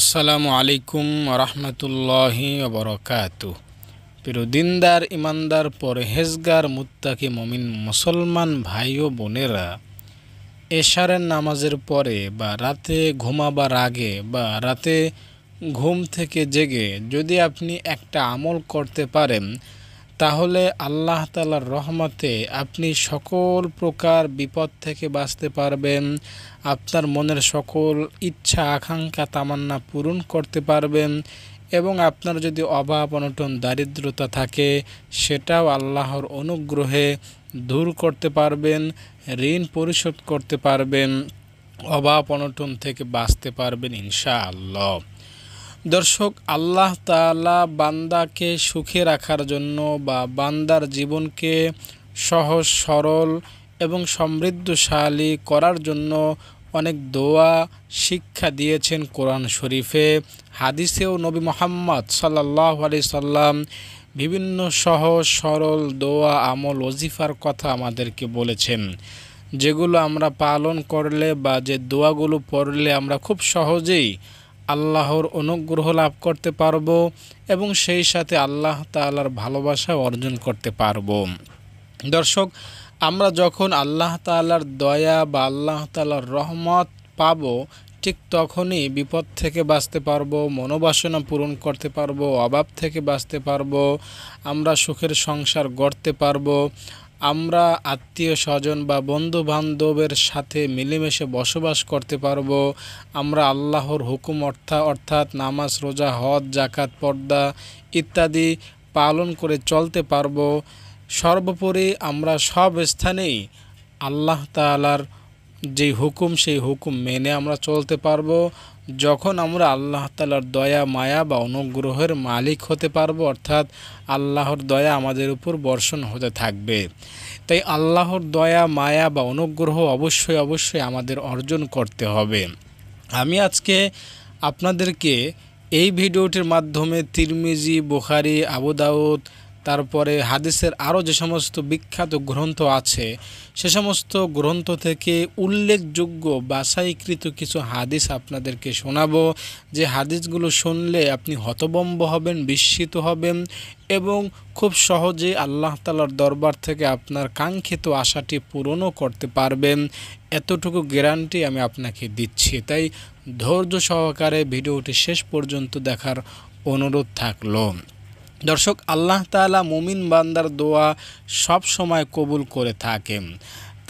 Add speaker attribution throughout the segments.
Speaker 1: আসসালামু আলাইকুম রহমতুল্লাহি বরকাত প্রিয়দিনদার ইমানদার পরহেজগার মুত্তাকি মমিন মুসলমান ভাই ও বোনেরা এশারের নামাজের পরে বা রাতে ঘুমাবার আগে বা রাতে ঘুম থেকে জেগে যদি আপনি একটা আমল করতে পারেন তাহলে আল্লাহ তালার রহমতে আপনি সকল প্রকার বিপদ থেকে বাঁচতে পারবেন আপনার মনের সকল ইচ্ছা আকাঙ্ক্ষা তামান্না পূরণ করতে পারবেন এবং আপনার যদি অভাব অনটন দারিদ্রতা থাকে সেটাও আল্লাহর অনুগ্রহে দূর করতে পারবেন ঋণ পরিশোধ করতে পারবেন অভাব অনটন থেকে বাঁচতে পারবেন আল্লাহ দর্শক আল্লাহ তালা বান্দাকে সুখে রাখার জন্য বা বান্দার জীবনকে সহজ সরল এবং সমৃদ্ধশালী করার জন্য অনেক দোয়া শিক্ষা দিয়েছেন কোরআন শরীফে হাদিসেও নবী মোহাম্মদ সাল্লাহ আলি বিভিন্ন সহজ সরল দোয়া আমল ওজিফার কথা আমাদেরকে বলেছেন যেগুলো আমরা পালন করলে বা যে দোয়াগুলো পড়লে আমরা খুব সহজেই আল্লাহর অনুগ্রহ লাভ করতে পারব এবং সেই সাথে আল্লাহ তালার ভালোবাসা অর্জন করতে পারব দর্শক আমরা যখন আল্লাহ তালার দয়া বা আল্লাহ তালার রহমত পাব ঠিক তখনই বিপদ থেকে বাঁচতে পারবো মনোবাসনা পূরণ করতে পারবো অভাব থেকে বাঁচতে পারবো আমরা সুখের সংসার গড়তে পারবো আমরা আত্মীয় স্বজন বা বন্ধু বান্ধবের সাথে মিলেমিশে বসবাস করতে পারব আমরা আল্লাহর হুকুম অর্থা অর্থাৎ নামাজ রোজা হজ জাকাত পর্দা ইত্যাদি পালন করে চলতে পারব সর্বোপরি আমরা সব স্থানেই আল্লাহ তালার যে হুকুম সেই হুকুম মেনে আমরা চলতে পারবো যখন আমরা আল্লাহ তালার দয়া মায়া বা অনুগ্রহের মালিক হতে পারবো অর্থাৎ আল্লাহর দয়া আমাদের উপর বর্ষণ হতে থাকবে তাই আল্লাহর দয়া মায়া বা অনুগ্রহ অবশ্যই অবশ্যই আমাদের অর্জন করতে হবে আমি আজকে আপনাদেরকে এই ভিডিওটির মাধ্যমে তিরমিজি বোখারি আবুদাউদ তারপরে হাদিসের আরও যে সমস্ত বিখ্যাত গ্রন্থ আছে সে সমস্ত গ্রন্থ থেকে উল্লেখযোগ্য বাসাইকৃত কিছু হাদিস আপনাদেরকে শোনাবো যে হাদিসগুলো শুনলে আপনি হতবম্ব হবেন বিস্মিত হবেন এবং খুব সহজে আল্লাহ তালার দরবার থেকে আপনার কাঙ্ক্ষিত আশাটি পূরণও করতে পারবেন এতটুকু গ্যারান্টি আমি আপনাকে দিচ্ছি তাই ধৈর্য সহকারে ভিডিওটি শেষ পর্যন্ত দেখার অনুরোধ থাকলো দর্শক আল্লাহ তালা মুমিন বান্দার দোয়া সব সময় কবুল করে থাকেন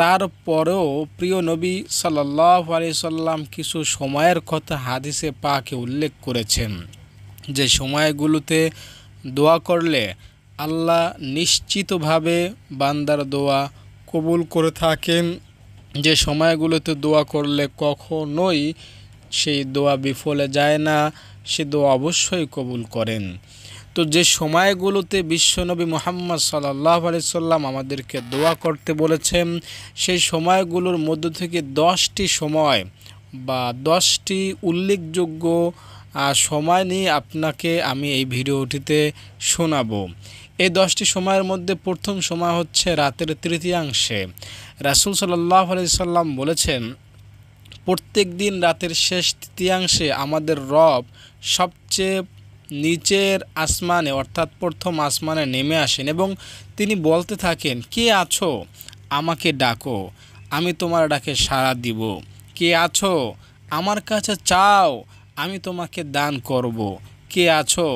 Speaker 1: তারপরেও প্রিয় নবী সাল্লাহ আলি সাল্লাম কিছু সময়ের কথা হাদিসে পাকে উল্লেখ করেছেন যে সময়গুলোতে দোয়া করলে আল্লাহ নিশ্চিতভাবে বান্দার দোয়া কবুল করে থাকেন যে সময়গুলোতে দোয়া করলে কখনোই সেই দোয়া বিফলে যায় না সে দোয়া অবশ্যই কবুল করেন তো যে সময়গুলোতে বিশ্বনবী মোহাম্মদ সাল্লাহ আলিয়াল্লাম আমাদেরকে দোয়া করতে বলেছেন সেই সময়গুলোর মধ্য থেকে দশটি সময় বা দশটি উল্লেখযোগ্য সময় নিয়ে আপনাকে আমি এই ভিডিওটিতে শোনাবো এই দশটি সময়ের মধ্যে প্রথম সময় হচ্ছে রাতের তৃতীয়াংশে রাসুল সাল্লাহ আলিয়াল্লাম বলেছেন প্রত্যেক দিন রাতের শেষ তৃতীয়াংশে আমাদের রব সবচেয়ে নিচের আসমানে অর্থাৎ প্রথম আসমানে নেমে আসেন এবং তিনি বলতে থাকেন কে আছো আমাকে ডাকো আমি তোমার ডাকে সাড়া দিব কে আছো আমার কাছে চাও আমি তোমাকে দান করব কে আছো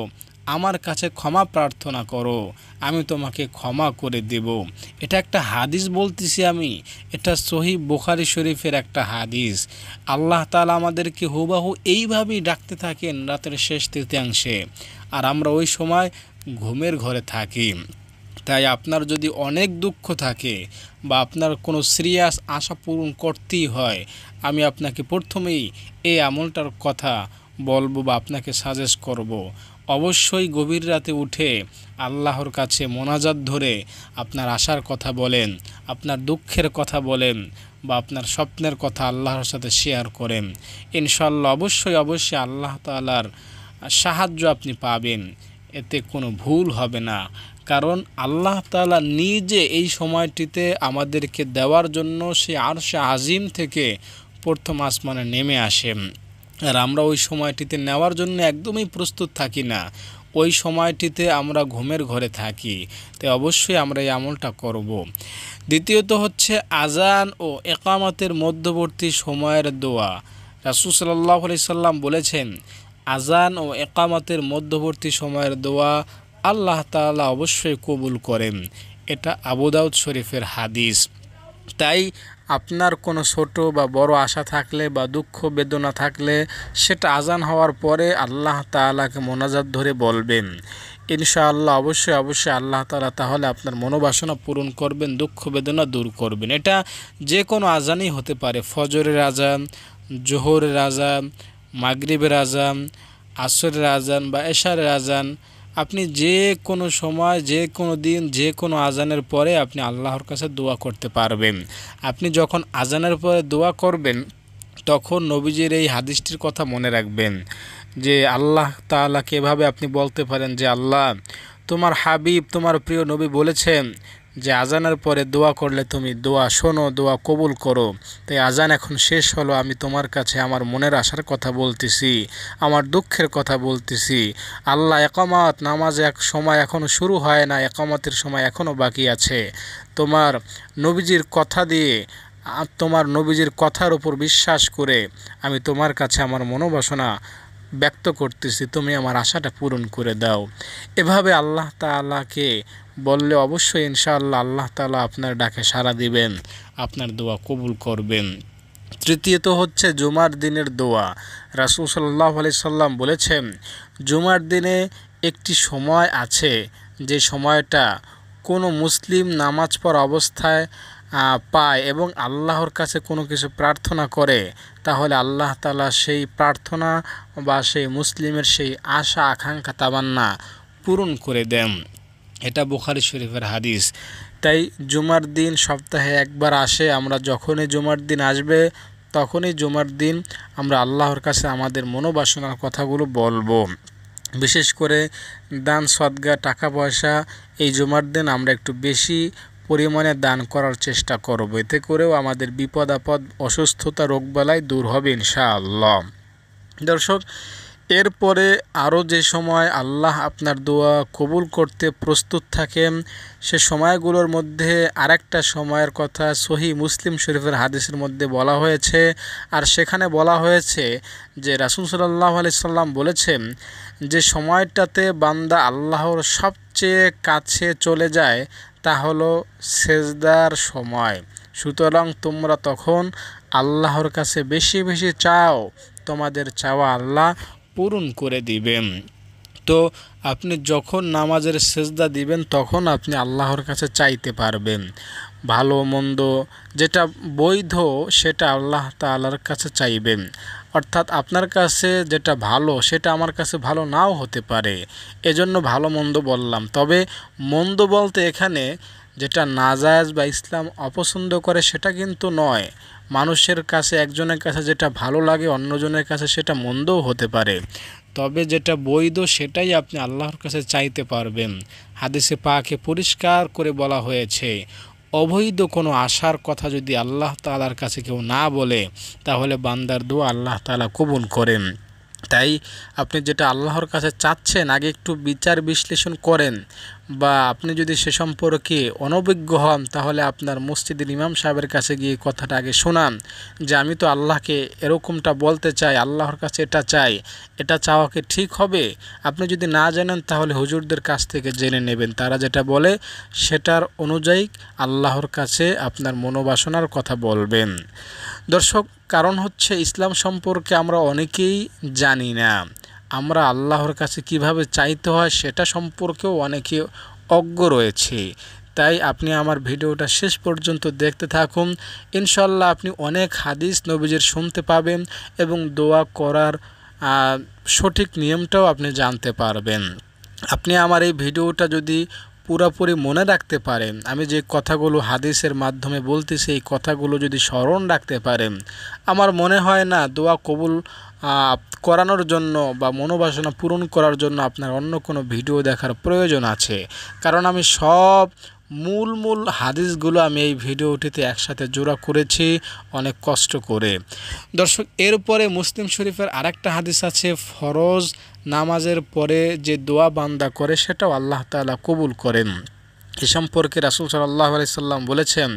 Speaker 1: আমার কাছে ক্ষমা প্রার্থনা করো আমি তোমাকে ক্ষমা করে দেব এটা একটা হাদিস বলতেছি আমি এটা সহি বোখারি শরীফের একটা হাদিস আল্লাহ তালা আমাদেরকে হুবাহু এইভাবেই ডাকতে থাকেন রাতের শেষ তৃতীয়াংশে আর আমরা ওই সময় ঘুমের ঘরে থাকি তাই আপনার যদি অনেক দুঃখ থাকে বা আপনার কোনো সিরিয়াস আশা পূরণ করতেই হয় আমি আপনাকে প্রথমেই এই আমলটার কথা বলবো বা আপনাকে সাজেস্ট করব। অবশ্যই গভীর রাতে উঠে আল্লাহর কাছে মোনাজাত ধরে আপনার আশার কথা বলেন আপনার দুঃখের কথা বলেন বা আপনার স্বপ্নের কথা আল্লাহর সাথে শেয়ার করেন ইনশাল্লাহ অবশ্যই অবশ্যই আল্লাহ তালার সাহায্য আপনি পাবেন এতে কোনো ভুল হবে না কারণ আল্লাহ তালা নিজে এই সময়টিতে আমাদেরকে দেওয়ার জন্য সে আর সে আজিম থেকে প্রথম আসমানে নেমে আসেন আর আমরা ওই সময়টিতে নেওয়ার জন্য একদমই প্রস্তুত থাকি না ওই সময়টিতে আমরা ঘুমের ঘরে থাকি তাই অবশ্যই আমরা এই আমলটা করব। দ্বিতীয়ত হচ্ছে আজান ও একামতের মধ্যবর্তী সময়ের দোয়া রাসুল সাল্লাহ আলি সাল্লাম বলেছেন আজান ও একামতের মধ্যবর্তী সময়ের দোয়া আল্লাহ তালা অবশ্যই কবুল করেন এটা আবুদাউদ শরীফের হাদিস তাই আপনার কোনো ছোট বা বড় আশা থাকলে বা দুঃখ বেদনা থাকলে সেটা আজান হওয়ার পরে আল্লাহ তালাকে মোনাজাত ধরে বলবেন ইনশাআল্লাহ অবশ্যই অবশ্যই আল্লাহ তালা তাহলে আপনার মনোবাসনা পূরণ করবেন দুঃখ বেদনা দূর করবেন এটা যে কোনো আজানই হতে পারে ফজরের আজান জোহরের আজান মাগরিবের আজান আসরের আজান বা এশারের আজান আপনি যে কোনো সময় যে কোনো দিন যে কোনো আজানের পরে আপনি আল্লাহর কাছে দোয়া করতে পারবেন আপনি যখন আজানের পরে দোয়া করবেন তখন নবীজির এই হাদিসটির কথা মনে রাখবেন যে আল্লাহ তালাকে এভাবে আপনি বলতে পারেন যে আল্লাহ তোমার হাবিব তোমার প্রিয় নবী বলেছেন যে আজানের পরে দোয়া করলে তুমি দোয়া শোনো দোয়া কবুল করো তাই আজান এখন শেষ হলো আমি তোমার কাছে আমার মনের আশার কথা বলতেছি আমার দুঃখের কথা বলতেছি আল্লাহ একামত নামাজ এক সময় এখনও শুরু হয় না একামতের সময় এখনও বাকি আছে তোমার নবীজির কথা দিয়ে তোমার নবীজির কথার উপর বিশ্বাস করে আমি তোমার কাছে আমার মনোবাসনা ব্যক্ত করতেছি তুমি আমার আশাটা পূরণ করে দাও এভাবে আল্লাহ তালাকে বললে অবশ্যই ইনশাআল্লাহ আল্লাহ তালা আপনার ডাকে সাড়া দিবেন আপনার দোয়া কবুল করবেন তৃতীয়ত হচ্ছে জুমার দিনের দোয়া রাসুল সাল্লাহ আলি সাল্লাম বলেছেন জুমার দিনে একটি সময় আছে যে সময়টা কোনো মুসলিম নামাজ পড়া অবস্থায় পায় এবং আল্লাহর কাছে কোনো কিছু প্রার্থনা করে তাহলে আল্লাহ তালা সেই প্রার্থনা বা সেই মুসলিমের সেই আশা আকাঙ্ক্ষা তামান্না পূরণ করে দেন এটা বুখারি শরীফের হাদিস তাই জুমার দিন সপ্তাহে একবার আসে আমরা যখনই জুমার দিন আসবে তখনই জুমার দিন আমরা আল্লাহর কাছে আমাদের মনোবাসনার কথাগুলো বলবো বিশেষ করে দান সদ্গা টাকা পয়সা এই জুমার দিন আমরা একটু বেশি পরিমাণে দান করার চেষ্টা করব এতে করেও আমাদের বিপদ আপদ অসুস্থতা বেলায় দূর হবে ইনশাআল্লাহ দর্শক এরপরে আরও যে সময় আল্লাহ আপনার দোয়া কবুল করতে প্রস্তুত থাকেন সে সময়গুলোর মধ্যে আরেকটা সময়ের কথা সহি মুসলিম শরীফের হাদিসের মধ্যে বলা হয়েছে আর সেখানে বলা হয়েছে যে রাসুল সাল্লাহ আলি সাল্লাম বলেছেন যে সময়টাতে বান্দা আল্লাহর সব সবচেয়ে কাছে চলে যায় তা হলো সেজদার সময় সুতরাং তোমরা তখন আল্লাহর কাছে বেশি বেশি চাও তোমাদের চাওয়া আল্লাহ পূরণ করে দিবেন তো আপনি যখন নামাজের সেজদা দিবেন তখন আপনি আল্লাহর কাছে চাইতে পারবেন ভালো মন্দ যেটা বৈধ সেটা আল্লাহ তালার কাছে চাইবেন অর্থাৎ আপনার কাছে যেটা ভালো সেটা আমার কাছে ভালো নাও হতে পারে এজন্য ভালো মন্দ বললাম তবে মন্দ বলতে এখানে যেটা নাজায়জ বা ইসলাম অপছন্দ করে সেটা কিন্তু নয় মানুষের কাছে একজনের কাছে যেটা ভালো লাগে অন্যজনের কাছে সেটা মন্দও হতে পারে তবে যেটা বৈধ সেটাই আপনি আল্লাহর কাছে চাইতে পারবেন হাদিসে পাকে পরিষ্কার করে বলা হয়েছে অবৈধ কোনো আশার কথা যদি আল্লাহ তালার কাছে কেউ না বলে তাহলে বান্দার দু আল্লাহ তালা কবুল করেন তাই আপনি যেটা আল্লাহর কাছে চাচ্ছেন আগে একটু বিচার বিশ্লেষণ করেন বা আপনি যদি সে সম্পর্কে অনভিজ্ঞ হন তাহলে আপনার মসজিদের ইমাম সাহেবের কাছে গিয়ে কথাটা আগে শোনান যে আমি তো আল্লাহকে এরকমটা বলতে চাই আল্লাহর কাছে এটা চাই এটা চাওয়াকে ঠিক হবে আপনি যদি না জানেন তাহলে হুজুরদের কাছ থেকে জেনে নেবেন তারা যেটা বলে সেটার অনুযায়ী আল্লাহর কাছে আপনার মনোবাসনার কথা বলবেন দর্শক কারণ হচ্ছে ইসলাম সম্পর্কে আমরা অনেকেই জানি না আমরা আল্লাহর কাছে কিভাবে চাইতে হয় সেটা সম্পর্কেও অনেকে অজ্ঞ রয়েছে তাই আপনি আমার ভিডিওটা শেষ পর্যন্ত দেখতে থাকুন ইনশাল্লাহ আপনি অনেক হাদিস নবীজের শুনতে পাবেন এবং দোয়া করার সঠিক নিয়মটাও আপনি জানতে পারবেন আপনি আমার এই ভিডিওটা যদি পুরাপুরি মনে রাখতে পারেন আমি যে কথাগুলো হাদিসের মাধ্যমে বলতেছি এই কথাগুলো যদি স্মরণ রাখতে পারেন আমার মনে হয় না দোয়া কবুল করানোর জন্য বা মনোবাসনা পূরণ করার জন্য আপনার অন্য কোনো ভিডিও দেখার প্রয়োজন আছে কারণ আমি সব মূল মূল হাদিসগুলো আমি এই ভিডিওটিতে একসাথে জোড়া করেছি অনেক কষ্ট করে দর্শক এরপরে মুসলিম শরীফের আরেকটা হাদিস আছে ফরজ নামাজের পরে যে দোয়া বান্দা করে সেটাও আল্লাহ তালা কবুল করেন এ সম্পর্কে রাসুল সাল্লাহ আলাইসাল্লাম বলেছেন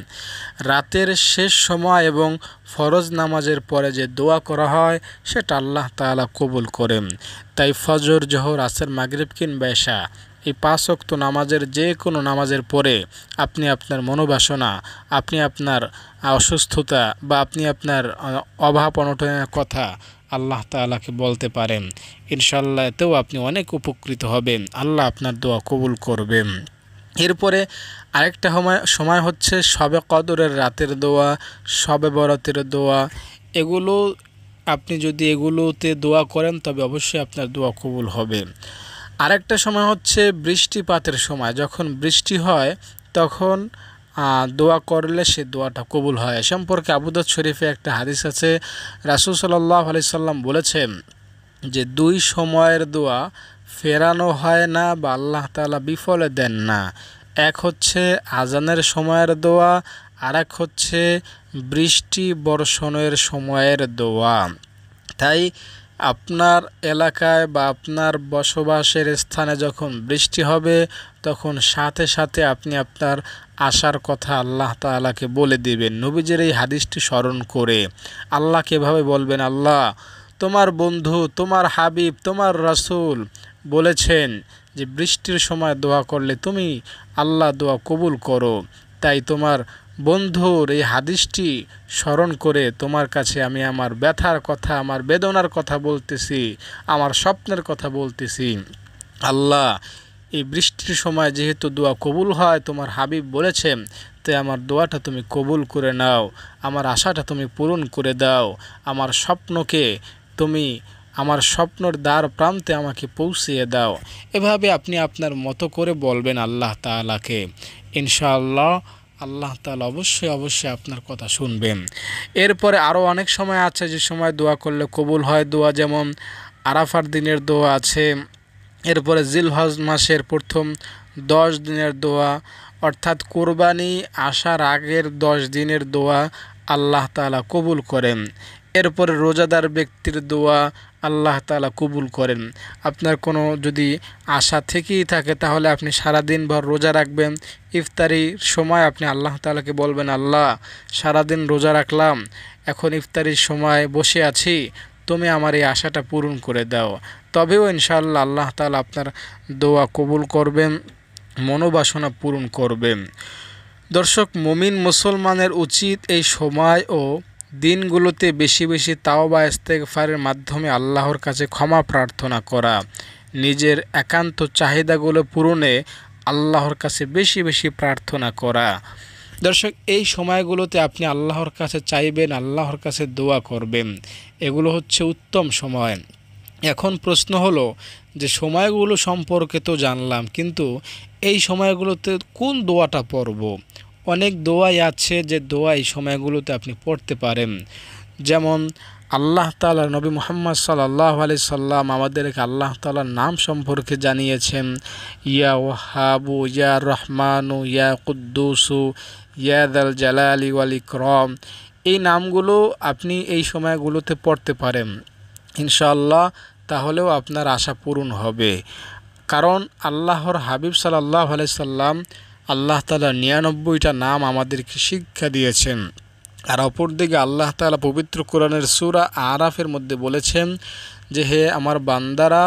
Speaker 1: রাতের শেষ সময় এবং ফরজ নামাজের পরে যে দোয়া করা হয় সেটা আল্লাহ তালা কবুল করেন তাই ফজর জহর আসের মাগরিব কিন এশা এই পাঁচ অক্ত নামাজের যে কোনো নামাজের পরে আপনি আপনার মনোবাসনা আপনি আপনার অসুস্থতা বা আপনি আপনার অভাব অনটনের কথা আল্লাহ তালাকে বলতে পারেন ইনশাল্লাহ এতেও আপনি অনেক উপকৃত হবেন আল্লাহ আপনার দোয়া কবুল করবেন এরপরে আরেকটা সময় সময় হচ্ছে সবে কদরের রাতের দোয়া সবে বরাতের দোয়া এগুলো আপনি যদি এগুলোতে দোয়া করেন তবে অবশ্যই আপনার দোয়া কবুল হবে আরেকটা সময় হচ্ছে বৃষ্টিপাতের সময় যখন বৃষ্টি হয় তখন দোয়া করলে সে দোয়াটা কবুল হয় এ সম্পর্কে আবুদত শরীফে একটা হাদিস আছে রাসুল সাল্লাহ আলি সাল্লাম বলেছেন যে দুই সময়ের দোয়া ফেরানো হয় না বা আল্লাহ তালা বিফলে দেন না এক হচ্ছে আজানের সময়ের দোয়া আর এক হচ্ছে বৃষ্টি বর্ষণের সময়ের দোয়া তাই আপনার এলাকায় বা আপনার বসবাসের স্থানে যখন বৃষ্টি হবে তখন সাথে সাথে আপনি আপনার আসার কথা আল্লাহ তালাকে বলে দিবেন নবীজের এই হাদিসটি স্মরণ করে আল্লাহকে এভাবে বলবেন আল্লাহ তোমার বন্ধু তোমার হাবিব তোমার রাসুল বলেছেন যে বৃষ্টির সময় দোয়া করলে তুমি আল্লাহ দোয়া কবুল করো তাই তোমার বন্ধুর এই হাদিসটি স্মরণ করে তোমার কাছে আমি আমার ব্যথার কথা আমার বেদনার কথা বলতেছি আমার স্বপ্নের কথা বলতেছি আল্লাহ এই বৃষ্টির সময় যেহেতু দোয়া কবুল হয় তোমার হাবিব বলেছেন তাই আমার দোয়াটা তুমি কবুল করে নাও আমার আশাটা তুমি পূরণ করে দাও আমার স্বপ্নকে তুমি আমার স্বপ্নর দ্বার প্রান্তে আমাকে পৌঁছিয়ে দাও এভাবে আপনি আপনার মতো করে বলবেন আল্লাহ তালাকে ইনশাআল্লাহ আল্লাহ তালা অবশ্যই অবশ্যই আপনার কথা শুনবেন এরপরে আরও অনেক সময় আছে যে সময় দোয়া করলে কবুল হয় দোয়া যেমন আরাফার দিনের দোয়া আছে এরপরে জিলহজ মাসের প্রথম দশ দিনের দোয়া অর্থাৎ কোরবানি আসার আগের দশ দিনের দোয়া আল্লাহ তালা কবুল করেন এরপরে রোজাদার ব্যক্তির দোয়া আল্লাহ তালা কবুল করেন আপনার কোনো যদি আশা থেকেই থাকে তাহলে আপনি সারাদিন ভর রোজা রাখবেন ইফতারির সময় আপনি আল্লাহ তালাকে বলবেন আল্লাহ সারাদিন রোজা রাখলাম এখন ইফতারির সময় বসে আছি তুমি আমার এই আশাটা পূরণ করে দাও তবেও ইনশাআল্লাহ আল্লাহ তালা আপনার দোয়া কবুল করবেন মনোবাসনা পূরণ করবেন দর্শক মমিন মুসলমানের উচিত এই সময় ও দিনগুলোতে বেশি বেশি তাও বা ইস্তেকফারের মাধ্যমে আল্লাহর কাছে ক্ষমা প্রার্থনা করা নিজের একান্ত চাহিদাগুলো পূরণে আল্লাহর কাছে বেশি বেশি প্রার্থনা করা দর্শক এই সময়গুলোতে আপনি আল্লাহর কাছে চাইবেন আল্লাহর কাছে দোয়া করবেন এগুলো হচ্ছে উত্তম সময় এখন প্রশ্ন হলো যে সময়গুলো সম্পর্কে তো জানলাম কিন্তু এই সময়গুলোতে কোন দোয়াটা পড়ব অনেক দোয়াই আছে যে দোয়া এই সময়গুলোতে আপনি পড়তে পারেন যেমন আল্লাহ তালা নবী মোহাম্মদ সাল্লাহ আলি সাল্লাম আমাদেরকে আল্লাহ তালার নাম সম্পর্কে জানিয়েছেন ইয়া ওহাবু ইয়া রহমানু ইয়া কুদ্দুসু ইয়াদাল জালালি ওয়ালি ক্রম এই নামগুলো আপনি এই সময়গুলোতে পড়তে পারেন ইনশাআল্লাহ তাহলেও আপনার আশা পূরণ হবে কারণ আল্লাহর হাবিব সাল্লাহ আলাইসাল্লাম আল্লাহ তালা নিরানব্বইটা নাম আমাদেরকে শিক্ষা দিয়েছেন আর অপরদিকে আল্লাহ তালা পবিত্র কোরআনের সুরা আরাফের মধ্যে বলেছেন যে হে আমার বান্দারা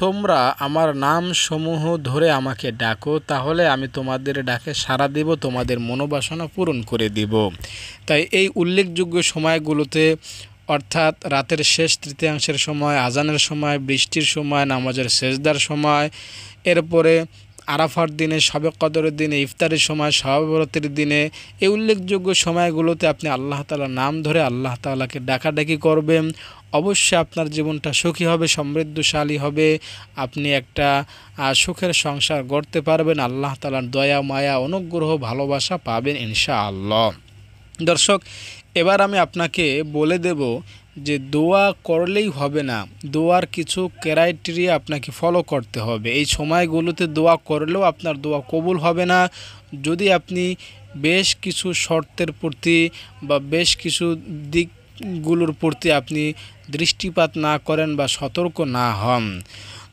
Speaker 1: তোমরা আমার নাম সমূহ ধরে আমাকে ডাকো তাহলে আমি তোমাদের ডাকে সাড়া দেব তোমাদের মনোবাসনা পূরণ করে দিব তাই এই উল্লেখযোগ্য সময়গুলোতে অর্থাৎ রাতের শেষ তৃতীয়াংশের সময় আজানের সময় বৃষ্টির সময় নামাজের শেষদার সময় এরপরে আরাফার দিনে সাবেক কদরের দিনে ইফতারের সময় সভাব্রতের দিনে এই উল্লেখযোগ্য সময়গুলোতে আপনি আল্লাহ তালার নাম ধরে আল্লাহ তালাকে ডাকাডাকি করবেন অবশ্যই আপনার জীবনটা সুখী হবে সমৃদ্ধশালী হবে আপনি একটা সুখের সংসার গড়তে পারবেন আল্লাহ তালার দয়া মায়া অনুগ্রহ ভালোবাসা পাবেন ইনশাআল্লাহ দর্শক এবার আমি আপনাকে বলে দেব যে দোয়া করলেই হবে না দোয়ার কিছু ক্রাইটেরিয়া আপনাকে ফলো করতে হবে এই সময়গুলোতে দোয়া করলেও আপনার দোয়া কবুল হবে না যদি আপনি বেশ কিছু শর্তের প্রতি বা বেশ কিছু দিকগুলোর প্রতি আপনি দৃষ্টিপাত না করেন বা সতর্ক না হন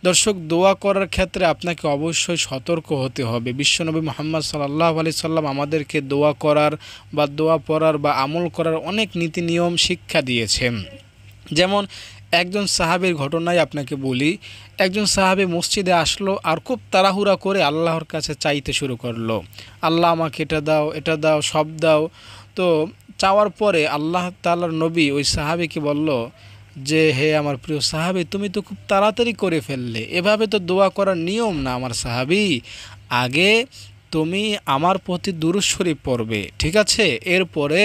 Speaker 1: দর্শক দোয়া করার ক্ষেত্রে আপনাকে অবশ্যই সতর্ক হতে হবে বিশ্বনবী মোহাম্মদ সাল্লাহ আলি সাল্লাম আমাদেরকে দোয়া করার বা দোয়া পড়ার বা আমল করার অনেক নীতি নিয়ম শিক্ষা দিয়েছেন যেমন একজন সাহাবের ঘটনায় আপনাকে বলি একজন সাহাবে মসজিদে আসলো আর খুব তাড়াহুড়া করে আল্লাহর কাছে চাইতে শুরু করলো আল্লাহ আমাকে এটা দাও এটা দাও সব দাও তো চাওয়ার পরে আল্লাহ তালার নবী ওই সাহাবিকে বলল যে হে আমার প্রিয় সাহাবি তুমি তো খুব তাড়াতাড়ি করে ফেললে এভাবে তো দোয়া করার নিয়ম না আমার সাহাবি আগে তুমি আমার প্রতি শরীফ পড়বে ঠিক আছে এরপরে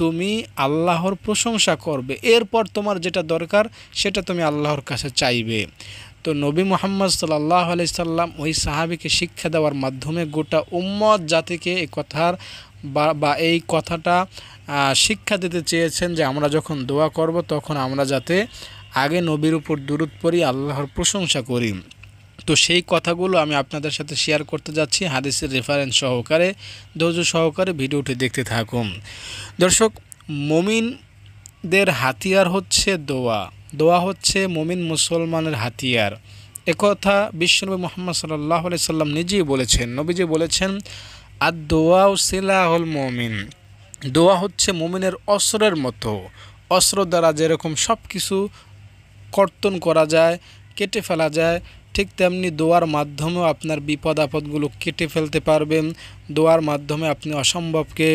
Speaker 1: তুমি আল্লাহর প্রশংসা করবে এরপর তোমার যেটা দরকার সেটা তুমি আল্লাহর কাছে চাইবে তো নবী মোহাম্মদ সাল্লাহ সাল্লাম ওই সাহাবিকে শিক্ষা দেওয়ার মাধ্যমে গোটা উম্মত জাতিকে এ কথার বা এই কথাটা শিক্ষা দিতে চেয়েছেন যে আমরা যখন দোয়া করব তখন আমরা যাতে আগে নবীর উপর দূরত পড়ি আল্লাহর প্রশংসা করি তো সেই কথাগুলো আমি আপনাদের সাথে শেয়ার করতে যাচ্ছি হাদিসের রেফারেন্স সহকারে ধৈর্য সহকারে ভিডিওটি দেখতে থাকুন দর্শক মমিনদের হাতিয়ার হচ্ছে দোয়া দোয়া হচ্ছে মমিন মুসলমানের হাতিয়ার একথা বিশ্বনবী মোহাম্মদ সাল্লাহ সাল্লাম নিজেই বলেছেন নবীজি বলেছেন আর দোয়া ও হল মমিন দোয়া হচ্ছে মমিনের অস্ত্রের মতো অস্ত্র দ্বারা যেরকম সব কিছু কর্তন করা যায় কেটে ফেলা যায় ঠিক তেমনি দোয়ার মাধ্যমেও আপনার বিপদ আপদগুলো কেটে ফেলতে পারবেন দোয়ার মাধ্যমে আপনি অসম্ভবকে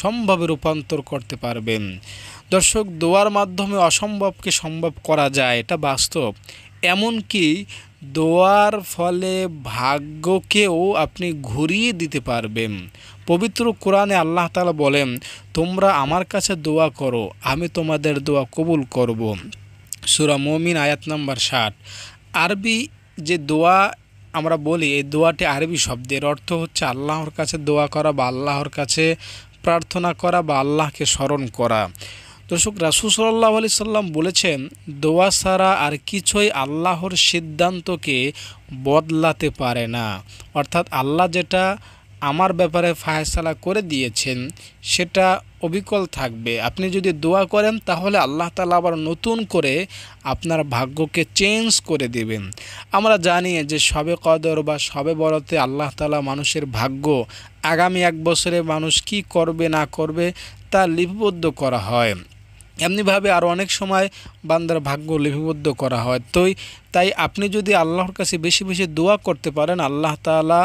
Speaker 1: সম্ভবে রূপান্তর করতে পারবেন দর্শক দোয়ার মাধ্যমে অসম্ভবকে সম্ভব করা যায় এটা বাস্তব এমনকি দোয়ার ফলে ভাগ্যকেও আপনি ঘুরিয়ে দিতে পারবেন পবিত্র কোরআনে আল্লাহ তালা বলেন তোমরা আমার কাছে দোয়া করো আমি তোমাদের দোয়া কবুল করব। সুরা মমিন আয়াত নাম্বার ষাট আরবি যে দোয়া আমরা বলি এই দোয়াটি আরবি শব্দের অর্থ হচ্ছে আল্লাহর কাছে দোয়া করা বা আল্লাহর কাছে প্রার্থনা করা বা আল্লাহকে স্মরণ করা দর্শক রাসুসল্লাহ আলি সাল্লাম বলেছেন দোয়া ছাড়া আর কিছুই আল্লাহর সিদ্ধান্তকে বদলাতে পারে না অর্থাৎ আল্লাহ যেটা আমার ব্যাপারে ফায়সালা করে দিয়েছেন সেটা অবিকল থাকবে আপনি যদি দোয়া করেন তাহলে আল্লাহ তালা আবার নতুন করে আপনার ভাগ্যকে চেঞ্জ করে দেবেন আমরা জানি যে সবে কদর বা সবে বড়তে আল্লাহ তালা মানুষের ভাগ্য আগামী এক বছরে মানুষ কি করবে না করবে তা লিপিবদ্ধ করা হয় এমনিভাবে আর অনেক সময় বান্দার ভাগ্য লিপিবদ্ধ করা হয় তো তাই আপনি যদি আল্লাহর কাছে বেশি বেশি দোয়া করতে পারেন আল্লাহ তালা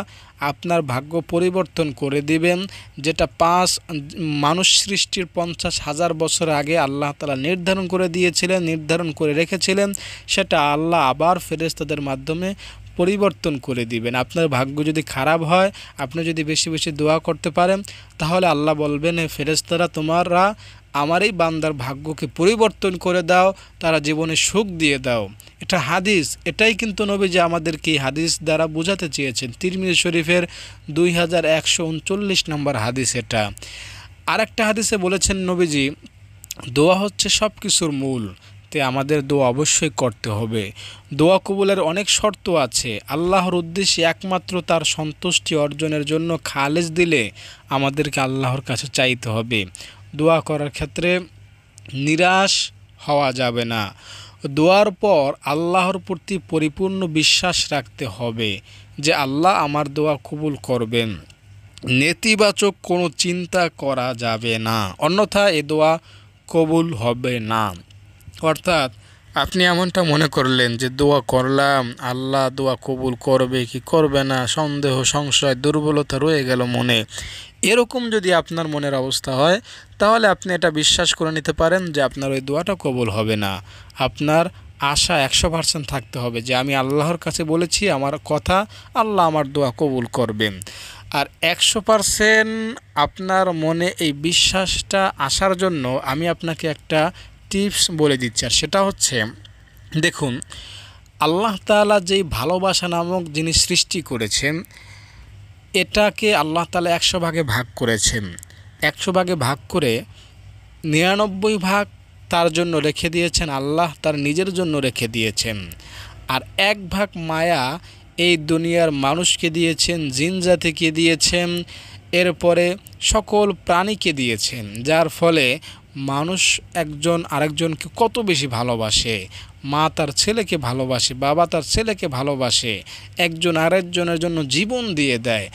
Speaker 1: আপনার ভাগ্য পরিবর্তন করে দিবেন যেটা পাঁচ মানুষ সৃষ্টির পঞ্চাশ হাজার বছর আগে আল্লাহ তালা নির্ধারণ করে দিয়েছিলেন নির্ধারণ করে রেখেছিলেন সেটা আল্লাহ আবার ফেরেস্তাদের মাধ্যমে পরিবর্তন করে দিবেন আপনার ভাগ্য যদি খারাপ হয় আপনি যদি বেশি বেশি দোয়া করতে পারেন তাহলে আল্লাহ বলবেন হে ফেরেস্তারা তোমারা আমার এই বান্দার ভাগ্যকে পরিবর্তন করে দাও তারা জীবনে সুখ দিয়ে দাও এটা হাদিস এটাই কিন্তু নবীজি আমাদেরকে হাদিস দ্বারা বোঝাতে চেয়েছেন তিরমির শরীফের দুই হাজার একশো উনচল্লিশ নম্বর হাদিস এটা আর একটা হাদিসে বলেছেন নবীজি দোয়া হচ্ছে সব কিছুর মূল তে আমাদের দোয়া অবশ্যই করতে হবে দোয়া কবুলের অনেক শর্ত আছে আল্লাহর উদ্দেশ্যে একমাত্র তার সন্তুষ্টি অর্জনের জন্য খালেজ দিলে আমাদেরকে আল্লাহর কাছে চাইতে হবে দোয়া করার ক্ষেত্রে নিরাশ হওয়া যাবে না দোয়ার পর আল্লাহর প্রতি পরিপূর্ণ বিশ্বাস রাখতে হবে যে আল্লাহ আমার দোয়া কবুল করবেন নেতিবাচক কোনো চিন্তা করা যাবে না অন্যথা এ দোয়া কবুল হবে না অর্থাৎ আপনি এমনটা মনে করলেন যে দোয়া করলাম আল্লাহ দোয়া কবুল করবে কি করবে না সন্দেহ সংশয় দুর্বলতা রয়ে গেল মনে এরকম যদি আপনার মনের অবস্থা হয় তাহলে আপনি এটা বিশ্বাস করে নিতে পারেন যে আপনার ওই দোয়াটা কবল হবে না আপনার আশা একশো পার্সেন্ট থাকতে হবে যে আমি আল্লাহর কাছে বলেছি আমার কথা আল্লাহ আমার দোয়া কবুল করবেন আর একশো পার্সেন্ট আপনার মনে এই বিশ্বাসটা আসার জন্য আমি আপনাকে একটা টিপস বলে দিচ্ছি আর সেটা হচ্ছে দেখুন আল্লাহ তালা যেই ভালোবাসা নামক যিনি সৃষ্টি করেছেন এটাকে আল্লাহ তালা একশো ভাগে ভাগ করেছেন একশো ভাগে ভাগ করে নিরানব্বই ভাগ তার জন্য রেখে দিয়েছেন আল্লাহ তার নিজের জন্য রেখে দিয়েছেন আর এক ভাগ মায়া এই দুনিয়ার মানুষকে দিয়েছেন জিন জাতিকে দিয়েছেন এরপরে সকল প্রাণীকে দিয়েছেন যার ফলে মানুষ একজন আরেকজনকে কত বেশি ভালোবাসে মা তার ছেলেকে ভালোবাসে বাবা তার ছেলেকে ভালোবাসে একজন আরেকজনের জন্য জীবন দিয়ে দেয়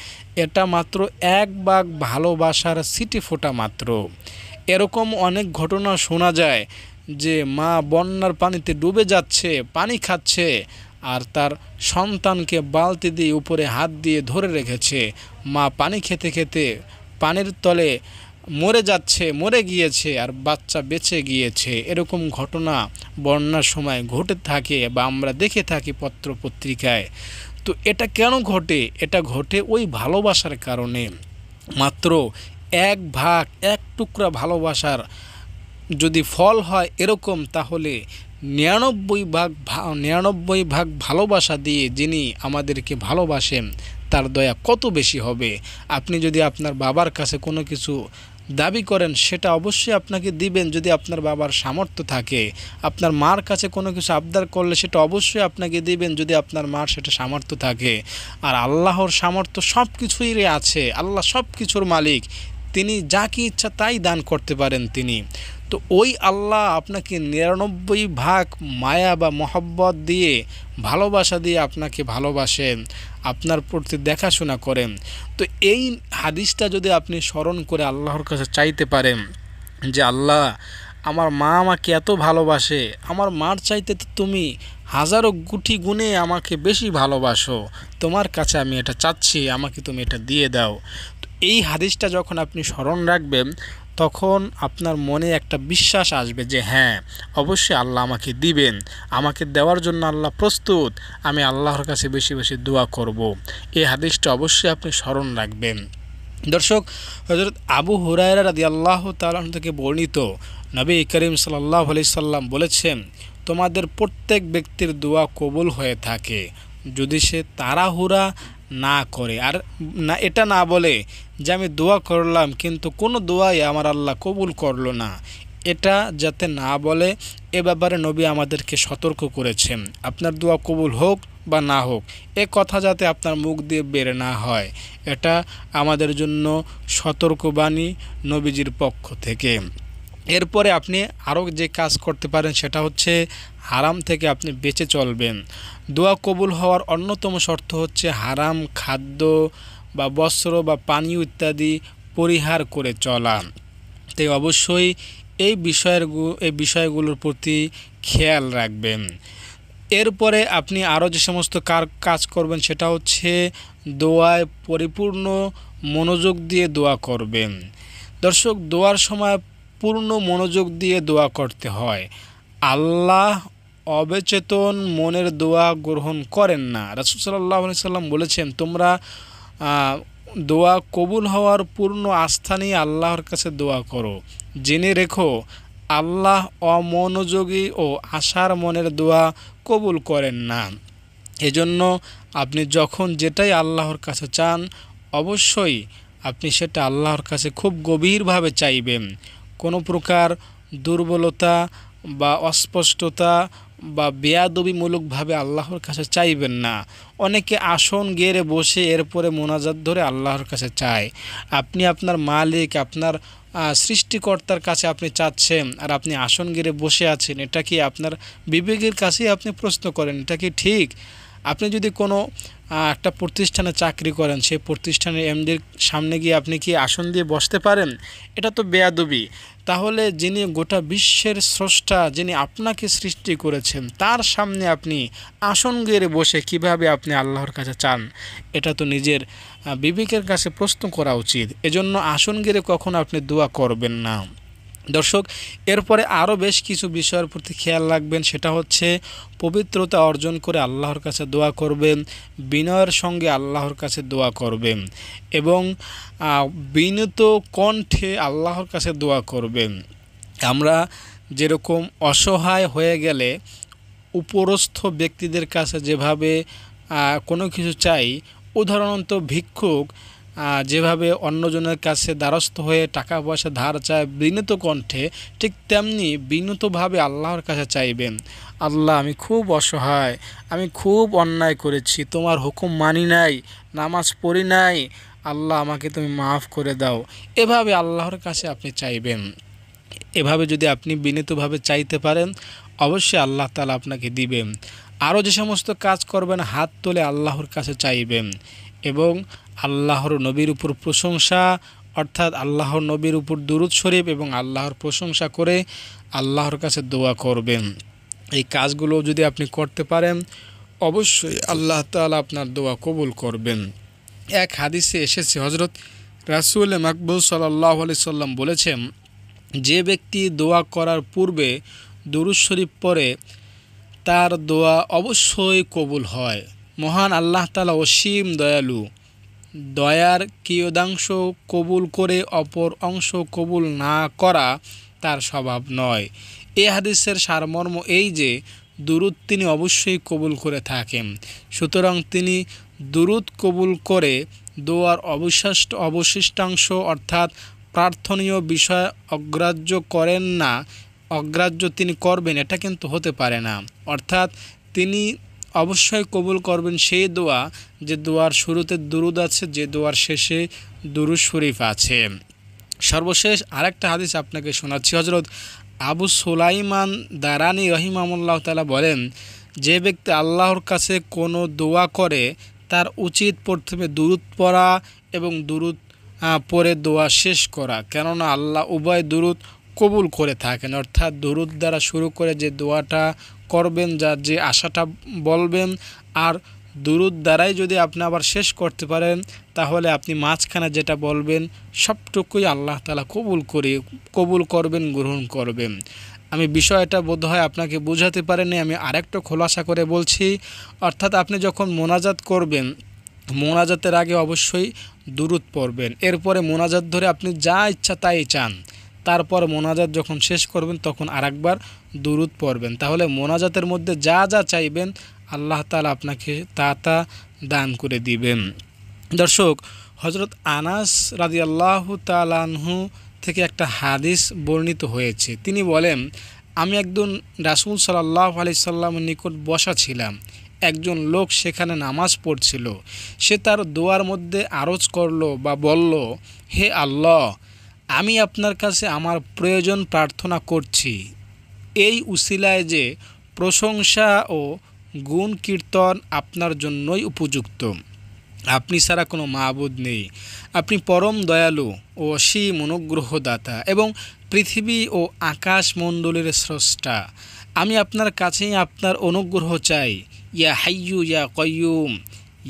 Speaker 1: এটা মাত্র এক বাঘ ভালোবাসার সিটি ফোটা মাত্র এরকম অনেক ঘটনা শোনা যায় যে মা বন্যার পানিতে ডুবে যাচ্ছে পানি খাচ্ছে আর তার সন্তানকে বালতি দিয়ে উপরে হাত দিয়ে ধরে রেখেছে মা পানি খেতে খেতে পানির তলে মরে যাচ্ছে মরে গিয়েছে আর বাচ্চা বেঁচে গিয়েছে এরকম ঘটনা বন্যার সময় ঘটে থাকে বা আমরা দেখে থাকি পত্র পত্রিকায় তো এটা কেন ঘটে এটা ঘটে ওই ভালোবাসার কারণে মাত্র এক ভাগ এক টুকরা ভালোবাসার যদি ফল হয় এরকম তাহলে নিরানব্বই ভাগ নিরানব্বই ভাগ ভালোবাসা দিয়ে যিনি আমাদেরকে ভালোবাসেন তার দয়া কত বেশি হবে আপনি যদি আপনার বাবার কাছে কোনো কিছু দাবি করেন সেটা অবশ্যই আপনাকে দিবেন যদি আপনার বাবার সামর্থ্য থাকে আপনার মার কাছে কোনো কিছু আবদার করলে সেটা অবশ্যই আপনাকে দিবেন যদি আপনার মার সেটা সামর্থ্য থাকে আর আল্লাহর সামর্থ্য সব কিছুই আছে আল্লাহ সব কিছুর মালিক তিনি যা কি ইচ্ছা তাই দান করতে পারেন তিনি তো ওই আল্লাহ আপনাকে নিরানব্বই ভাগ মায়া বা মহব্বত দিয়ে ভালোবাসা দিয়ে আপনাকে ভালোবাসেন আপনার প্রতি দেখাশোনা করেন তো এই হাদিসটা যদি আপনি স্মরণ করে আল্লাহর কাছে চাইতে পারেন যে আল্লাহ আমার মা আমাকে এত ভালোবাসে আমার মার চাইতে তো তুমি হাজারো গুটি গুণে আমাকে বেশি ভালোবাসো তোমার কাছে আমি এটা চাচ্ছি আমাকে তুমি এটা দিয়ে দাও এই হাদিসটা যখন আপনি স্মরণ রাখবেন তখন আপনার মনে একটা বিশ্বাস আসবে যে হ্যাঁ অবশ্যই আল্লাহ আমাকে দিবেন আমাকে দেওয়ার জন্য আল্লাহ প্রস্তুত আমি আল্লাহর কাছে বেশি বেশি দোয়া করব। এই হাদিসটা অবশ্যই আপনি স্মরণ রাখবেন দর্শক হজরত আবু হুরায়রা রাদি আল্লাহ তালন থেকে বর্ণিত নবী করিম সাল্লাহ সাল্লাম বলেছেন তোমাদের প্রত্যেক ব্যক্তির দোয়া কবুল হয়ে থাকে যদি সে তাড়াহুড়া না করে আর না এটা না বলে যে আমি দোয়া করলাম কিন্তু কোনো দোয়াই আমার আল্লাহ কবুল করলো না এটা যাতে না বলে এ ব্যাপারে নবী আমাদেরকে সতর্ক করেছেন আপনার দোয়া কবুল হোক বা না হোক এ কথা যাতে আপনার মুখ দিয়ে বের না হয় এটা আমাদের জন্য সতর্কবাণী নবীজির পক্ষ থেকে এরপরে আপনি আরও যে কাজ করতে পারেন সেটা হচ্ছে হারাম থেকে আপনি বেঁচে চলবেন দোয়া কবুল হওয়ার অন্যতম শর্ত হচ্ছে হারাম খাদ্য বা বস্ত্র বা পানি ইত্যাদি পরিহার করে চলা তাই অবশ্যই এই বিষয়ের এই বিষয়গুলোর প্রতি খেয়াল রাখবেন এরপরে আপনি আরও যে সমস্ত কার কাজ করবেন সেটা হচ্ছে দোয়ায় পরিপূর্ণ মনোযোগ দিয়ে দোয়া করবেন দর্শক দোয়ার সময় পূর্ণ মনোযোগ দিয়ে দোয়া করতে হয় আল্লাহ অবচেতন মনের দোয়া গ্রহণ করেন না রাসুলসাল্লাহ সাল্লাম বলেছেন তোমরা দোয়া কবুল হওয়ার পূর্ণ আস্থা নিয়ে আল্লাহর কাছে দোয়া করো জেনে রেখো আল্লাহ অমনোযোগী ও আশার মনের দোয়া কবুল করেন না এজন্য আপনি যখন যেটাই আল্লাহর কাছে চান অবশ্যই আপনি সেটা আল্লাহর কাছে খুব গভীরভাবে চাইবেন কোনো প্রকার দুর্বলতা বা অস্পষ্টতা বা বেয়াদবিমূলকভাবে আল্লাহর কাছে চাইবেন না অনেকে আসন গেরে বসে এরপরে মোনাজাত ধরে আল্লাহর কাছে চায় আপনি আপনার মালিক আপনার সৃষ্টিকর্তার কাছে আপনি চাচ্ছেন আর আপনি আসন গেরে বসে আছেন এটা কি আপনার বিবেকের কাছেই আপনি প্রশ্ন করেন এটা কি ঠিক আপনি যদি কোনো একটা প্রতিষ্ঠানে চাকরি করেন সেই প্রতিষ্ঠানের এমডির সামনে গিয়ে আপনি কি আসন দিয়ে বসতে পারেন এটা তো বেয়াদবি তাহলে যিনি গোটা বিশ্বের স্রষ্টা যিনি আপনাকে সৃষ্টি করেছেন তার সামনে আপনি আসন গেড়ে বসে কিভাবে আপনি আল্লাহর কাছে চান এটা তো নিজের বিবেকের কাছে প্রশ্ন করা উচিত এজন্য আসন গেড়ে কখন আপনি দোয়া করবেন না দর্শক এরপরে আরও বেশ কিছু বিষয়ের প্রতি খেয়াল রাখবেন সেটা হচ্ছে পবিত্রতা অর্জন করে আল্লাহর কাছে দোয়া করবেন বিনয়ের সঙ্গে আল্লাহর কাছে দোয়া করবেন এবং বিনীত কণ্ঠে আল্লাহর কাছে দোয়া করবেন আমরা যেরকম অসহায় হয়ে গেলে উপরস্থ ব্যক্তিদের কাছে যেভাবে কোনো কিছু চাই উদাহরণত ভিক্ষুক যেভাবে অন্যজনের কাছে দ্বারস্থ হয়ে টাকা পয়সা ধার চায় বিনীত কণ্ঠে ঠিক তেমনি বিনীতভাবে আল্লাহর কাছে চাইবেন আল্লাহ আমি খুব অসহায় আমি খুব অন্যায় করেছি তোমার হুকুম মানি নাই নামাজ পড়ি নাই আল্লাহ আমাকে তুমি মাফ করে দাও এভাবে আল্লাহর কাছে আপনি চাইবেন এভাবে যদি আপনি বিনীতভাবে চাইতে পারেন অবশ্যই আল্লাহ তালা আপনাকে দিবেন আরও যে সমস্ত কাজ করবেন হাত তোলে আল্লাহর কাছে চাইবেন এবং আল্লাহর নবীর উপর প্রশংসা অর্থাৎ আল্লাহর নবীর উপর দুরুদ শরীফ এবং আল্লাহর প্রশংসা করে আল্লাহর কাছে দোয়া করবেন এই কাজগুলো যদি আপনি করতে পারেন অবশ্যই আল্লাহ তালা আপনার দোয়া কবুল করবেন এক হাদিসে এসেছে হজরত রাসুল মাকবুল সাল্লাহ আলি সাল্লাম বলেছেন যে ব্যক্তি দোয়া করার পূর্বে দুরুদ শরীফ পরে তার দোয়া অবশ্যই কবুল হয় মহান আল্লাহ তালা অসীম দয়ালু দয়ার কিয়দাংশ কবুল করে অপর অংশ কবুল না করা তার স্বভাব নয় এ হাদিসের সারমর্ম এই যে দুরুদ তিনি অবশ্যই কবুল করে থাকেন সুতরাং তিনি দুরুদ কবুল করে দোয়ার অবশিষ্ট অবশিষ্টাংশ অর্থাৎ প্রার্থনীয় বিষয় অগ্রাহ্য করেন না অগ্রাহ্য তিনি করবেন এটা কিন্তু হতে পারে না অর্থাৎ তিনি অবশ্যই কবুল করবেন সেই দোয়া যে দোয়ার শুরুতে দুরুদ আছে যে দোয়ার শেষে দুরু শরীফ আছে সর্বশেষ আরেকটা হাদিস আপনাকে শোনাচ্ছি হজরত আবু সোলাইমান দারানি রহিমামুল্লাহ তালা বলেন যে ব্যক্তি আল্লাহর কাছে কোনো দোয়া করে তার উচিত প্রথমে দূরত পড়া এবং দূরত পরে দোয়া শেষ করা কেননা আল্লাহ উভয় দুরুদ কবুল করে থাকেন অর্থাৎ দূরত দ্বারা শুরু করে যে দোয়াটা করবেন যা যে আশাটা বলবেন আর দুরুদ দ্বারাই যদি আপনি আবার শেষ করতে পারেন তাহলে আপনি মাঝখানে যেটা বলবেন সবটুকুই আল্লাহ তালা কবুল করে কবুল করবেন গ্রহণ করবেন আমি বিষয়টা বোধহয় আপনাকে বোঝাতে পারেনি আমি আরেকটা খোলাসা করে বলছি অর্থাৎ আপনি যখন মোনাজাত করবেন মোনাজাতের আগে অবশ্যই দূরত পড়বেন এরপরে মোনাজাত ধরে আপনি যা ইচ্ছা তাই চান তারপর মোনাজাত যখন শেষ করবেন তখন আর একবার দুরুদ পড়বেন তাহলে মোনাজাতের মধ্যে যা যা চাইবেন আল্লাহ তালা আপনাকে তা তা দান করে দিবেন দর্শক হজরত আনাস রাজি আল্লাহ তালানহু থেকে একটা হাদিস বর্ণিত হয়েছে তিনি বলেন আমি একজন রাসুল সাল্লাহ আলি নিকট বসা ছিলাম একজন লোক সেখানে নামাজ পড়ছিল সে তার দোয়ার মধ্যে আরজ করল বা বলল হে আল্লাহ আমি আপনার কাছে আমার প্রয়োজন প্রার্থনা করছি এই উশিলায় যে প্রশংসা ও গুণ কীর্তন আপনার জন্যই উপযুক্ত আপনি ছাড়া কোনো মাহবুদ নেই আপনি পরম দয়ালু ও অসীম অনুগ্রহদাতা এবং পৃথিবী ও আকাশ মণ্ডলের স্রষ্টা আমি আপনার কাছেই আপনার অনুগ্রহ চাই ইয়া হাইয়ু ইয়া কয়ুম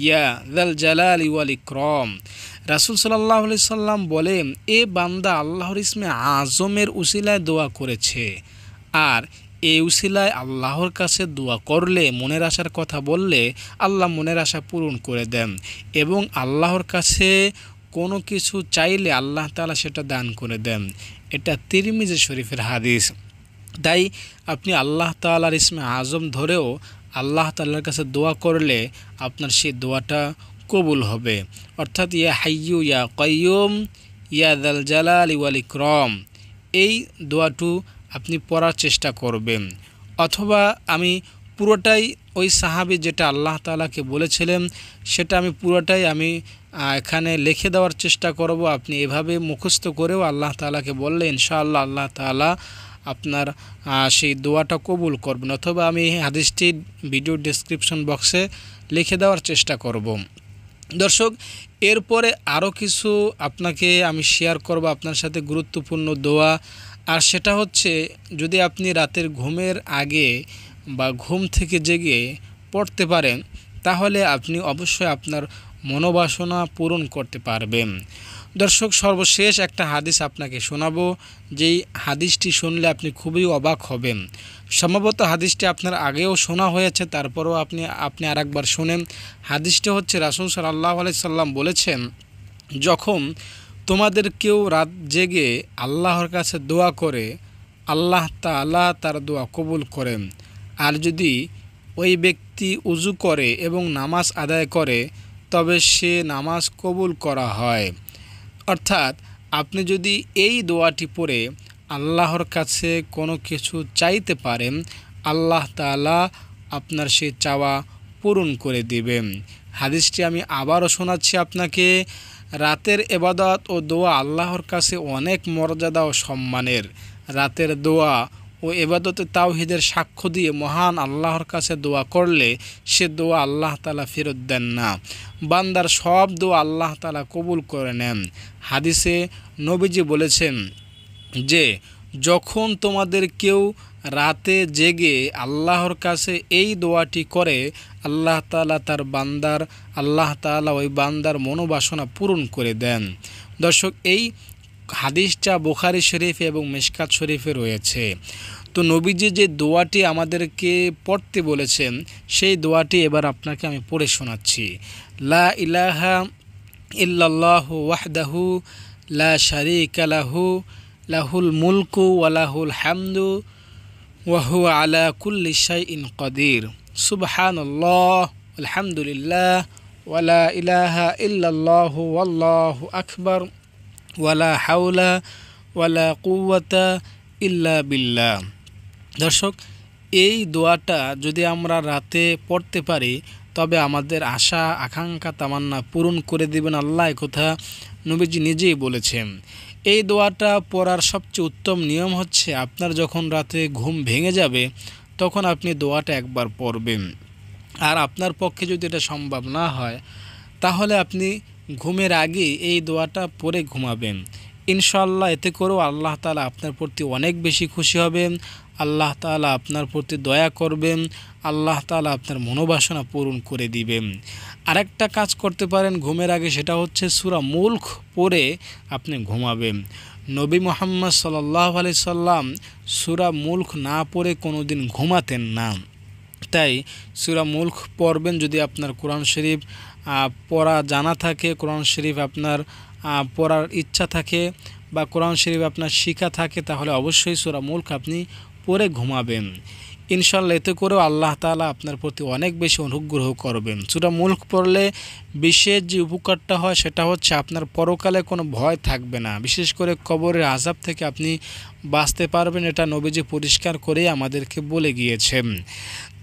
Speaker 1: ইয়া জাল জালাল ইওয়াল ক্রম রাসুল সাল্লাহ আলি সাল্লাম বলেন এ বান্দা আল্লাহর ইসমে আজমের উসিলায় দোয়া করেছে আর এ উসিলায় আল্লাহর কাছে দোয়া করলে মনের আশার কথা বললে আল্লাহ মনের আশা পূরণ করে দেন এবং আল্লাহর কাছে কোনো কিছু চাইলে আল্লাহ তালা সেটা দান করে দেন এটা তিরমিজে শরীফের হাদিস তাই আপনি আল্লাহ তালার ইসমে আজম ধরেও আল্লাহ তাল্লার কাছে দোয়া করলে আপনার সেই দোয়াটা কবুল হবে অর্থাৎ ইয়া হাইয়ু ইয়া কয়ুম ইয়া দাল জালাল ইওয়াল ইক্রম এই দোয়াটু আপনি পড়ার চেষ্টা করবেন অথবা আমি পুরোটাই ওই সাহাবি যেটা আল্লাহ তালাকে বলেছিলেন সেটা আমি পুরোটাই আমি এখানে লিখে দেওয়ার চেষ্টা করব আপনি এভাবে মুখস্থ করেও আল্লাহ তালাকে বললে ইনশাআল্লাহ আল্লাহ তালা আপনার সেই দোয়াটা কবুল করবেন অথবা আমি হাদিসটি ভিডিও ডিসক্রিপশন বক্সে লিখে দেওয়ার চেষ্টা করব দর্শক এরপরে আরও কিছু আপনাকে আমি শেয়ার করব আপনার সাথে গুরুত্বপূর্ণ দোয়া আর সেটা হচ্ছে যদি আপনি রাতের ঘুমের আগে বা ঘুম থেকে জেগে পড়তে পারেন তাহলে আপনি অবশ্যই আপনার মনোবাসনা পূরণ করতে পারবেন দর্শক সর্বশেষ একটা হাদিস আপনাকে শোনাবো যেই হাদিসটি শুনলে আপনি খুবই অবাক হবেন সম্ভবত হাদিসটি আপনার আগেও শোনা হয়েছে তারপরেও আপনি আপনি আরেকবার শোনেন হাদিসটি হচ্ছে রাসুল আল্লাহ আলাইসাল্লাম বলেছেন যখন তোমাদের কেউ রাত জেগে আল্লাহর কাছে দোয়া করে আল্লাহ তা আল্লাহ তার দোয়া কবুল করেন আর যদি ওই ব্যক্তি উজু করে এবং নামাজ আদায় করে তবে সে নামাজ কবুল করা হয় অর্থাৎ আপনি যদি এই দোয়াটি পড়ে আল্লাহর কাছে কোনো কিছু চাইতে পারেন আল্লাহ তালা আপনার সে চাওয়া পূরণ করে দেবেন হাদিসটি আমি আবারও শোনাচ্ছি আপনাকে রাতের এবাদত ও দোয়া আল্লাহর কাছে অনেক মর্যাদা ও সম্মানের রাতের দোয়া ও এবাদতে তাওহিদের সাক্ষ্য দিয়ে মহান আল্লাহর কাছে দোয়া করলে সে দোয়া আল্লাহ তালা ফেরত দেন না বান্দার সব দোয়া আল্লাহ তালা কবুল করে নেন হাদিসে নবীজি বলেছেন যে যখন তোমাদের কেউ রাতে জেগে আল্লাহর কাছে এই দোয়াটি করে আল্লাহ তালা তার বান্দার আল্লাহ তালা ওই বান্দার মনোবাসনা পূরণ করে দেন দর্শক এই হাদিসটা বোখারি শরীফ এবং মেশকাত শরীফে রয়েছে তো নবীজি যে দোয়াটি আমাদেরকে পড়তে বলেছেন সেই দোয়াটি এবার আপনাকে আমি পড়ে শোনাচ্ছি লা ইলাহা ইল্লাল্লাহ ওয়াহদাহু লা শারিকা লাহু লাহুল মুলকু ওয়ালাহুল হামদু ওয়াহু আলা কুল্লি শাইইন কদির সুবহানাল্লাহ আলহামদুলিল্লাহ ওয়ালা ইলাহা ইল্লাল্লাহু ওয়াল্লাহু আকবার ওয়ালা হাউলা ওয়ালা কুয়াতা ইল্লা বিল্লা দর্শক এই দোয়াটা যদি আমরা রাতে পড়তে পারি তবে আমাদের আশা আকাঙ্ক্ষা তামান্না পূরণ করে দেবেন আল্লাহ কথা নবীজি নিজেই বলেছেন এই দোয়াটা পড়ার সবচেয়ে উত্তম নিয়ম হচ্ছে আপনার যখন রাতে ঘুম ভেঙে যাবে তখন আপনি দোয়াটা একবার পড়বেন আর আপনার পক্ষে যদি এটা সম্ভব না হয় তাহলে আপনি ঘুমের আগে এই দোয়াটা পরে ঘুমাবেন ইনশাল্লাহ এতে করেও আল্লাহ তালা আপনার প্রতি অনেক বেশি খুশি হবেন আল্লাহ তালা আপনার প্রতি দয়া করবেন আল্লাহ তালা আপনার মনোবাসনা পূরণ করে দিবেন আরেকটা কাজ করতে পারেন ঘুমের আগে সেটা হচ্ছে সুরা মূলখ পরে আপনি ঘুমাবেন নবী মোহাম্মদ সাল্লাহ আলি সাল্লাম সুরা মূলখ না পরে কোনো দিন ঘুমাতেন না তাই সুরা মূলখ পড়বেন যদি আপনার কোরআন শরীফ পড়া জানা থাকে কোরআন শরীফ আপনার পড়ার ইচ্ছা থাকে বা কোরআন শরীফ আপনার শিখা থাকে তাহলে অবশ্যই সুরা মুল্ক আপনি পরে ঘুমাবেন ইনশাল্লাহ এতে করেও আল্লাহ তালা আপনার প্রতি অনেক বেশি অনুগ্রহ করবেন সুরা মুল্ক পড়লে বিশেষ যে উপকারটা হয় সেটা হচ্ছে আপনার পরকালে কোনো ভয় থাকবে না বিশেষ করে কবরের আজাব থেকে আপনি বাঁচতে পারবেন এটা নবীজি পরিষ্কার করে আমাদেরকে বলে গিয়েছেন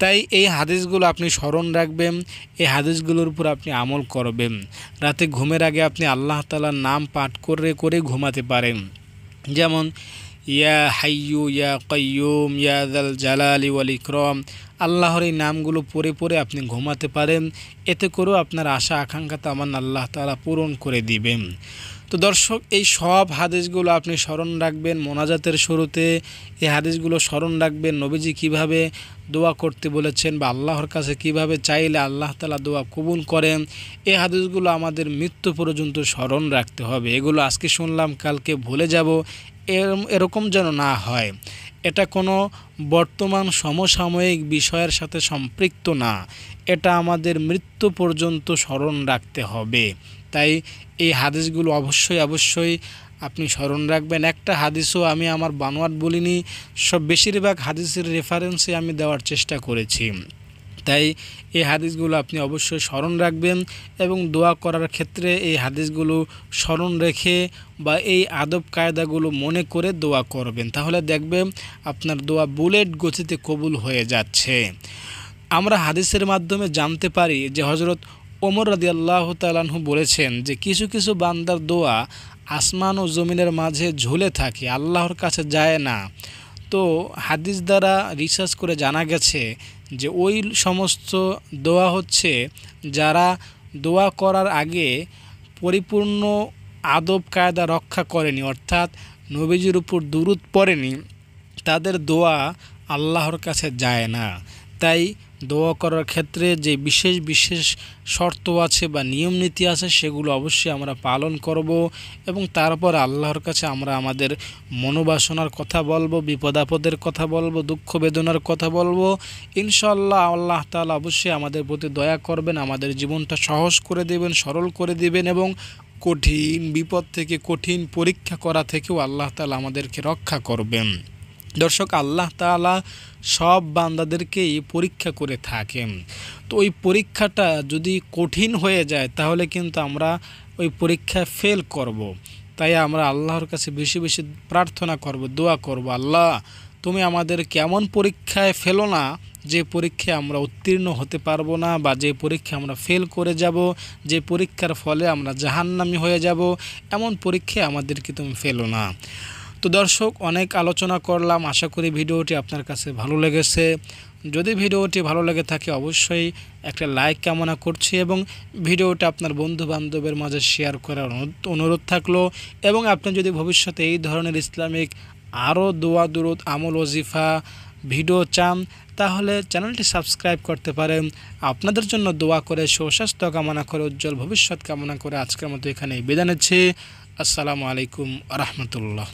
Speaker 1: তাই এই হাদিসগুলো আপনি স্মরণ রাখবেন এই হাদিসগুলোর উপর আপনি আমল করবেন রাতে ঘুমের আগে আপনি আল্লাহ তালার নাম পাঠ করে করে ঘুমাতে পারেন যেমন ইয়া হাইয়ু ইয়া কয়ুম ইয়া দাল জালালি ওয়াল আল্লাহর এই নামগুলো পরে পরে আপনি ঘুমাতে পারেন এতে করেও আপনার আশা আকাঙ্ক্ষা তামান আল্লাহ তালা পূরণ করে দিবেন তো দর্শক এই সব হাদিসগুলো আপনি স্মরণ রাখবেন মোনাজাতের শুরুতে এই হাদিসগুলো স্মরণ রাখবেন নবীজি কিভাবে দোয়া করতে বলেছেন বা আল্লাহর কাছে কিভাবে চাইলে আল্লাহ তালা দোয়া কবুল করেন এই হাদিসগুলো আমাদের মৃত্যু পর্যন্ত স্মরণ রাখতে হবে এগুলো আজকে শুনলাম কালকে ভুলে যাব এরকম যেন না হয় এটা কোনো বর্তমান সমসাময়িক বিষয়ের সাথে সম্পৃক্ত না এটা আমাদের মৃত্যু পর্যন্ত স্মরণ রাখতে হবে তাই এই হাদিসগুলো অবশ্যই অবশ্যই আপনি স্মরণ রাখবেন একটা হাদিসও আমি আমার বানোয়াট বলিনি সব বেশিরভাগ হাদিসের রেফারেন্সে আমি দেওয়ার চেষ্টা করেছি তাই এই হাদিসগুলো আপনি অবশ্যই স্মরণ রাখবেন এবং দোয়া করার ক্ষেত্রে এই হাদিসগুলো স্মরণ রেখে বা এই আদব কায়দাগুলো মনে করে দোয়া করবেন তাহলে দেখবেন আপনার দোয়া বুলেট গতিতে কবুল হয়ে যাচ্ছে আমরা হাদিসের মাধ্যমে জানতে পারি যে হজরত ওমর রাদি আল্লাহ তালু বলেছেন যে কিছু কিছু বান্দার দোয়া আসমান ও জমিনের মাঝে ঝুলে থাকে আল্লাহর কাছে যায় না তো হাদিস দ্বারা রিসার্চ করে জানা গেছে যে ওই সমস্ত দোয়া হচ্ছে যারা দোয়া করার আগে পরিপূর্ণ আদব কায়দা রক্ষা করেনি অর্থাৎ নবীজির উপর দুরুদ পড়েনি তাদের দোয়া আল্লাহর কাছে যায় না তাই দোয়া করার ক্ষেত্রে যে বিশেষ বিশেষ শর্ত আছে বা নিয়ম নীতি আছে সেগুলো অবশ্যই আমরা পালন করব এবং তারপর আল্লাহর কাছে আমরা আমাদের মনোবাসনার কথা বলবো বিপদাপদের কথা বলবো দুঃখ বেদনার কথা বলবো ইনশাল্লাহ আল্লাহ তালা অবশ্যই আমাদের প্রতি দয়া করবেন আমাদের জীবনটা সহজ করে দেবেন সরল করে দেবেন এবং কঠিন বিপদ থেকে কঠিন পরীক্ষা করা থেকেও আল্লাহ তালা আমাদেরকে রক্ষা করবেন দর্শক আল্লাহ তালা সব বান্দাদেরকেই পরীক্ষা করে থাকেন তো ওই পরীক্ষাটা যদি কঠিন হয়ে যায় তাহলে কিন্তু আমরা ওই পরীক্ষা ফেল করব। তাই আমরা আল্লাহর কাছে বেশি বেশি প্রার্থনা করব দোয়া করব আল্লাহ তুমি আমাদের কেমন পরীক্ষায় ফেলো না যে পরীক্ষায় আমরা উত্তীর্ণ হতে পারবো না বা যে পরীক্ষায় আমরা ফেল করে যাব যে পরীক্ষার ফলে আমরা জাহান্নামি হয়ে যাব এমন পরীক্ষায় আমাদেরকে তুমি ফেলো না তো দর্শক অনেক আলোচনা করলাম আশা করি ভিডিওটি আপনার কাছে ভালো লেগেছে যদি ভিডিওটি ভালো লেগে থাকে অবশ্যই একটা লাইক কামনা করছি এবং ভিডিওটা আপনার বন্ধু বান্ধবের মাঝে শেয়ার করার অনুরোধ থাকলো এবং আপনি যদি ভবিষ্যতে এই ধরনের ইসলামিক আরও দোয়া দুরুদ আমল ওজিফা ভিডিও চান তাহলে চ্যানেলটি সাবস্ক্রাইব করতে পারেন আপনাদের জন্য দোয়া করে সুস্বাস্থ্য কামনা করে উজ্জ্বল ভবিষ্যৎ কামনা করে আজকের মতো এখানে বিদায় নিচ্ছি আসসালামু আলাইকুম রহমতুল্লাহ